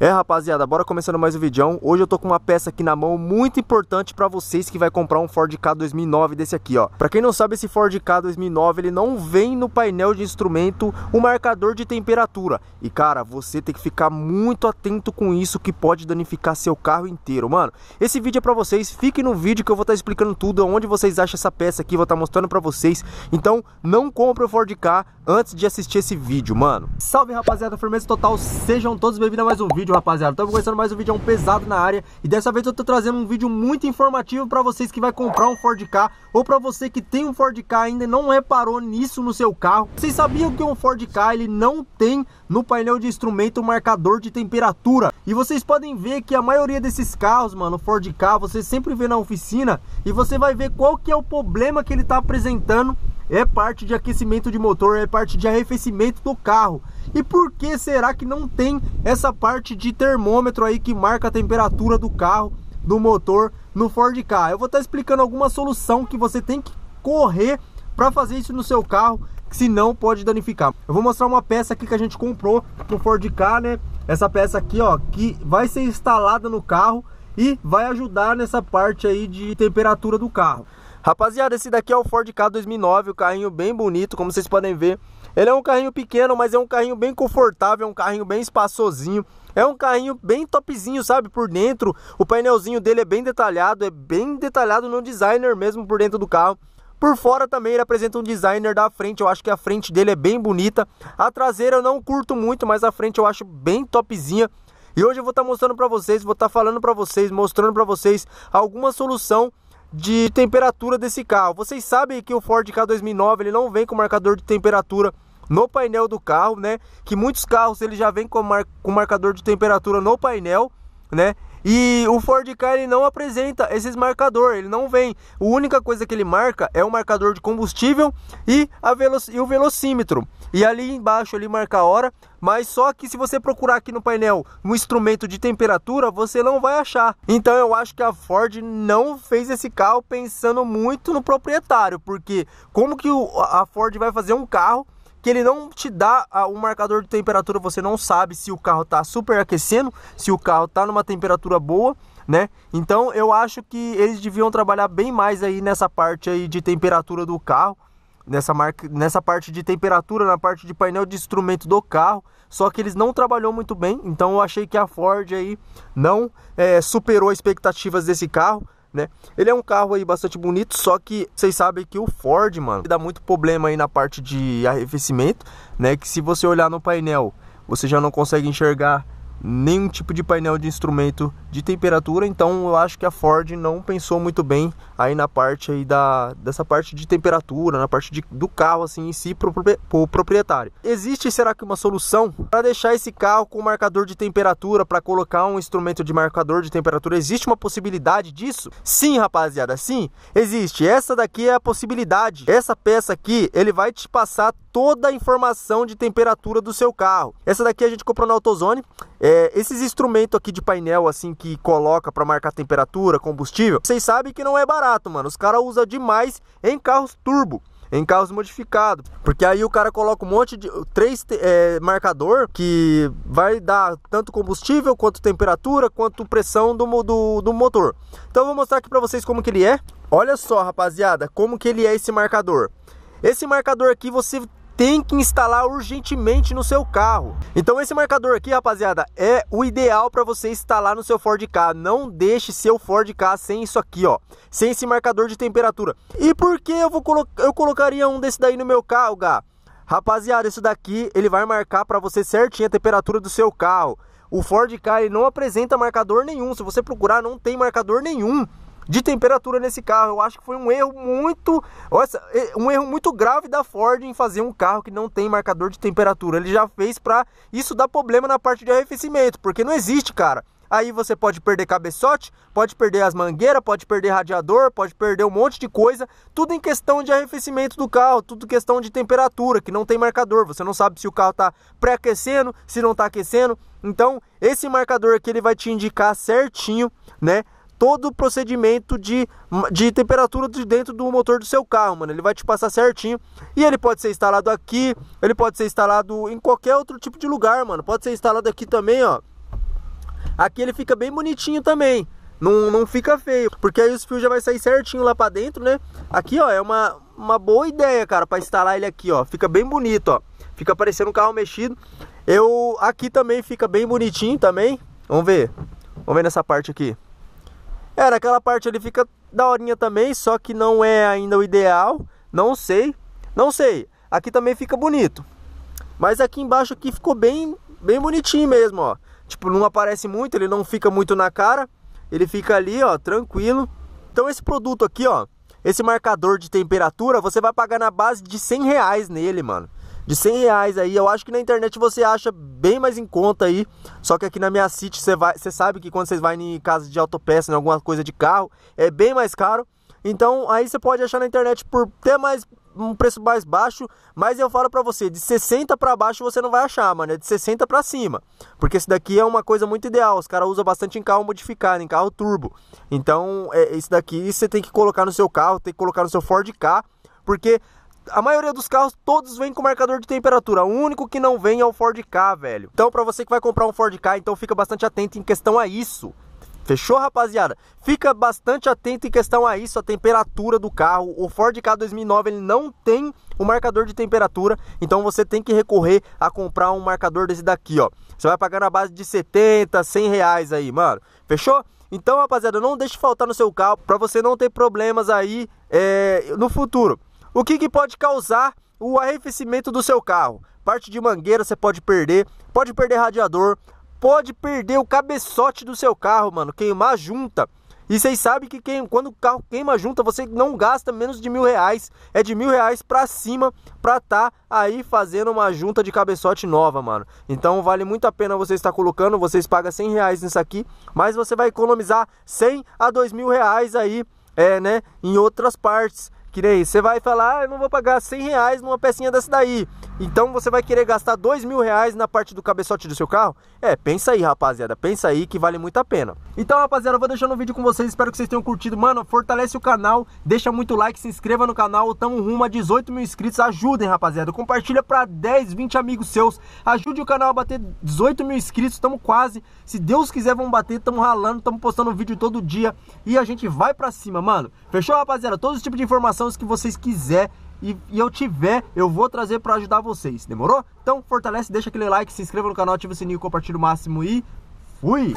É rapaziada, bora começando mais um vídeo. Hoje eu tô com uma peça aqui na mão muito importante pra vocês que vai comprar um Ford K 2009 desse aqui ó. Pra quem não sabe esse Ford K 2009 ele não vem no painel de instrumento o um marcador de temperatura. E cara, você tem que ficar muito atento com isso que pode danificar seu carro inteiro, mano. Esse vídeo é pra vocês, fique no vídeo que eu vou estar tá explicando tudo, onde vocês acham essa peça aqui, vou estar tá mostrando pra vocês. Então não compre o Ford K antes de assistir esse vídeo, mano. Salve rapaziada, firmeza total, sejam todos bem-vindos a mais um vídeo vídeo, rapaziada. Estamos começando mais um vídeo, é um pesado na área. E dessa vez eu tô trazendo um vídeo muito informativo para vocês que vai comprar um Ford K ou para você que tem um Ford K ainda e não reparou nisso no seu carro. Vocês sabiam que um Ford K ele não tem no painel de instrumento o marcador de temperatura? E vocês podem ver que a maioria desses carros, mano, Ford K, você sempre vê na oficina e você vai ver qual que é o problema que ele tá apresentando é parte de aquecimento de motor, é parte de arrefecimento do carro. E por que será que não tem essa parte de termômetro aí que marca a temperatura do carro, do motor no Ford Ka? Eu vou estar tá explicando alguma solução que você tem que correr para fazer isso no seu carro, senão pode danificar. Eu vou mostrar uma peça aqui que a gente comprou no Ford Ka, né? Essa peça aqui, ó, que vai ser instalada no carro e vai ajudar nessa parte aí de temperatura do carro. Rapaziada, esse daqui é o Ford K 2009, o carrinho bem bonito, como vocês podem ver. Ele é um carrinho pequeno, mas é um carrinho bem confortável, é um carrinho bem espaçosinho. É um carrinho bem topzinho, sabe? Por dentro, o painelzinho dele é bem detalhado, é bem detalhado no designer mesmo por dentro do carro. Por fora também ele apresenta um designer da frente, eu acho que a frente dele é bem bonita. A traseira eu não curto muito, mas a frente eu acho bem topzinha. E hoje eu vou estar tá mostrando para vocês, vou estar tá falando para vocês, mostrando para vocês alguma solução de temperatura desse carro. Vocês sabem que o Ford K2009 ele não vem com marcador de temperatura no painel do carro, né? Que muitos carros ele já vem com, mar com marcador de temperatura no painel, né? E o Ford Ka ele não apresenta esses marcador, ele não vem. A única coisa que ele marca é o marcador de combustível e, a velo e o velocímetro. E ali embaixo ele marca a hora, mas só que se você procurar aqui no painel um instrumento de temperatura, você não vai achar. Então eu acho que a Ford não fez esse carro pensando muito no proprietário, porque como que a Ford vai fazer um carro que ele não te dá o ah, um marcador de temperatura, você não sabe se o carro está super aquecendo, se o carro está numa temperatura boa, né? Então eu acho que eles deviam trabalhar bem mais aí nessa parte aí de temperatura do carro, nessa, marca, nessa parte de temperatura, na parte de painel de instrumento do carro, só que eles não trabalhou muito bem, então eu achei que a Ford aí não é, superou expectativas desse carro, né? Ele é um carro aí bastante bonito, só que vocês sabem que o Ford, mano, dá muito problema aí na parte de arrefecimento, né? Que se você olhar no painel, você já não consegue enxergar nenhum tipo de painel de instrumento de temperatura, então eu acho que a Ford não pensou muito bem aí na parte aí da, dessa parte de temperatura, na parte de, do carro assim em si para o proprietário. Existe será que uma solução para deixar esse carro com marcador de temperatura, para colocar um instrumento de marcador de temperatura? Existe uma possibilidade disso? Sim, rapaziada, sim, existe. Essa daqui é a possibilidade. Essa peça aqui, ele vai te passar toda a informação de temperatura do seu carro. Essa daqui a gente comprou na AutoZone. É, esses instrumentos aqui de painel, assim, que coloca para marcar temperatura, combustível, vocês sabem que não é barato, mano. Os caras usam demais em carros turbo em carros modificados. Porque aí o cara coloca um monte de. três é, marcador que vai dar tanto combustível, quanto temperatura, quanto pressão do, do, do motor. Então eu vou mostrar aqui para vocês como que ele é. Olha só, rapaziada, como que ele é esse marcador. Esse marcador aqui você tem que instalar urgentemente no seu carro. Então esse marcador aqui, rapaziada, é o ideal para você instalar no seu Ford Car. Não deixe seu Ford Car sem isso aqui, ó, sem esse marcador de temperatura. E por que eu vou colo eu colocaria um desse daí no meu carro, Gá? Rapaziada, isso daqui ele vai marcar para você certinho a temperatura do seu carro. O Ford Car ele não apresenta marcador nenhum. Se você procurar, não tem marcador nenhum de temperatura nesse carro. Eu acho que foi um erro muito, é, um erro muito grave da Ford em fazer um carro que não tem marcador de temperatura. Ele já fez para isso dar problema na parte de arrefecimento, porque não existe, cara. Aí você pode perder cabeçote, pode perder as mangueiras, pode perder radiador, pode perder um monte de coisa, tudo em questão de arrefecimento do carro, tudo questão de temperatura, que não tem marcador. Você não sabe se o carro está pré-aquecendo, se não está aquecendo. Então, esse marcador aqui ele vai te indicar certinho, né? todo o procedimento de, de temperatura de dentro do motor do seu carro, mano. Ele vai te passar certinho. E ele pode ser instalado aqui, ele pode ser instalado em qualquer outro tipo de lugar, mano. Pode ser instalado aqui também, ó. Aqui ele fica bem bonitinho também. Não, não fica feio, porque aí os fios já vai sair certinho lá pra dentro, né? Aqui, ó, é uma, uma boa ideia, cara, pra instalar ele aqui, ó. Fica bem bonito, ó. Fica parecendo um carro mexido. Eu, aqui também fica bem bonitinho também. Vamos ver. Vamos ver nessa parte aqui. É, naquela parte ali fica daorinha também, só que não é ainda o ideal. Não sei, não sei. Aqui também fica bonito. Mas aqui embaixo aqui ficou bem, bem bonitinho mesmo, ó. Tipo, não aparece muito, ele não fica muito na cara. Ele fica ali, ó, tranquilo. Então esse produto aqui, ó, esse marcador de temperatura, você vai pagar na base de 100 reais nele, mano de 100 reais aí. Eu acho que na internet você acha bem mais em conta aí. Só que aqui na minha City você vai, você sabe que quando vocês vai em casa de autopeça, em alguma coisa de carro, é bem mais caro. Então aí você pode achar na internet por até mais um preço mais baixo, mas eu falo para você, de 60 para baixo você não vai achar, mano, é de 60 para cima. Porque esse daqui é uma coisa muito ideal, os caras usam bastante em carro modificado, em carro turbo. Então, é, esse daqui você tem que colocar no seu carro, tem que colocar no seu Ford K, porque a maioria dos carros, todos vêm com marcador de temperatura. O único que não vem é o Ford K, velho. Então, para você que vai comprar um Ford K, então fica bastante atento em questão a isso. Fechou, rapaziada? Fica bastante atento em questão a isso, a temperatura do carro. O Ford K 2009 ele não tem o marcador de temperatura, então você tem que recorrer a comprar um marcador desse daqui, ó. Você vai pagar na base de 70, 100 reais aí, mano. Fechou? Então, rapaziada, não deixe faltar no seu carro para você não ter problemas aí é, no futuro. O que, que pode causar o arrefecimento do seu carro? Parte de mangueira você pode perder, pode perder radiador, pode perder o cabeçote do seu carro, mano, queimar a junta. E vocês sabem que quem, quando o carro queima junta, você não gasta menos de mil reais. É de mil reais pra cima pra tá aí fazendo uma junta de cabeçote nova, mano. Então vale muito a pena você estar colocando. Vocês pagam 100 reais nisso aqui, mas você vai economizar 100 a dois mil reais aí, é, né, em outras partes. Que nem você vai falar, ah, eu não vou pagar 100 reais numa pecinha dessa daí. Então você vai querer gastar 2 mil reais na parte do cabeçote do seu carro? É, pensa aí, rapaziada. Pensa aí que vale muito a pena. Então, rapaziada, eu vou deixando o vídeo com vocês. Espero que vocês tenham curtido. Mano, fortalece o canal, deixa muito like, se inscreva no canal. Tamo rumo a 18 mil inscritos. Ajudem, rapaziada. Compartilha pra 10, 20 amigos seus. Ajude o canal a bater 18 mil inscritos. Tamo quase. Se Deus quiser, vamos bater. Tamo ralando, tamo postando vídeo todo dia. E a gente vai pra cima, mano. Fechou, rapaziada? Todos os tipos de informação pessoas que vocês quiser e, e eu tiver, eu vou trazer para ajudar vocês. Demorou? Então fortalece, deixa aquele like, se inscreva no canal, ativa o sininho, compartilha o máximo e fui!